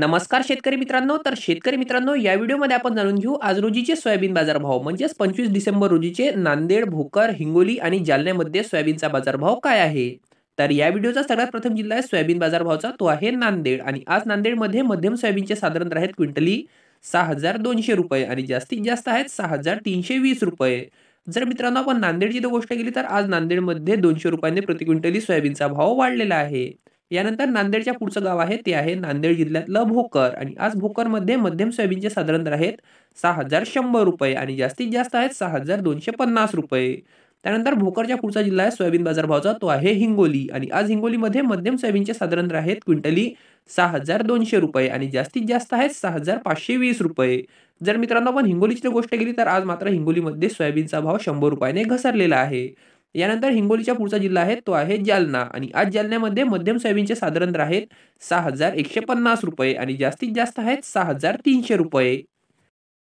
नमस्कार शेतकरी मित्रांनो तर शेतकरी मित्रांनो या व्हिडिओमध्ये आपण जाणून घेऊ आज रोजीचे सोयाबीन बाजारभाव म्हणजेच पंचवीस डिसेंबर रोजीचे नांदेड भोकर हिंगोली आणि जालन्यामध्ये सोयाबीनचा बाजारभाव काय आहे तर या व्हिडिओचा सगळ्यात प्रथम जिल्हा आहे सोयाबीन बाजारभावचा तो आहे नांदेड आणि आज नांदेडमध्ये मध्यम सोयाबीनचे साधारण आहेत क्विंटली सहा हजार दोनशे रुपये आणि जास्तीत जास्त आहेत सहा हजार तीनशे वीस रुपये जर मित्रांनो आपण नांदेडची जर गोष्ट केली तर आज नांदेडमध्ये दोनशे रुपयांनी प्रति क्विंटली सोयाबीनचा भाव वाढलेला आहे यानंतर नांदेडच्या पुढचं गाव आहे ते आहे नांदेड जिल्ह्यातलं भोकर आणि आज भोकरमध्ये मध्यम सोयाबीनचे साधारण दर आहेत सहा हजार शंभर रुपये आणि जास्तीत जास्त आहेत सहा हजार दोनशे पन्नास रुपये त्यानंतर भोकरच्या पुढचा जिल्हा आहे सोयाबीन बाजारभावचा तो आहे हिंगोली आणि आज हिंगोलीमध्ये मध्यम सोयाबीनचे साधारण दर आहेत क्विंटली सहा हजार दोनशे रुपये आणि जास्तीत जास्त आहेत सहा हजार पाचशे वीस रुपये जर मित्रांनो आपण हिंगोलीची गोष्ट केली तर आज मात्र हिंगोलीमध्ये सोयाबीनचा भाव शंभर रुपयाने घसरलेला आहे यानंतर हिंगोलीचा पुढचा जिल्हा आहे तो आहे जालना आणि आज जालन्यामध्ये मध्यम सोयाबीनचे साधारण आहेत सहा हजार एकशे पन्नास रुपये आणि जास्तीत जास्त आहेत सहा हजार तीनशे रुपये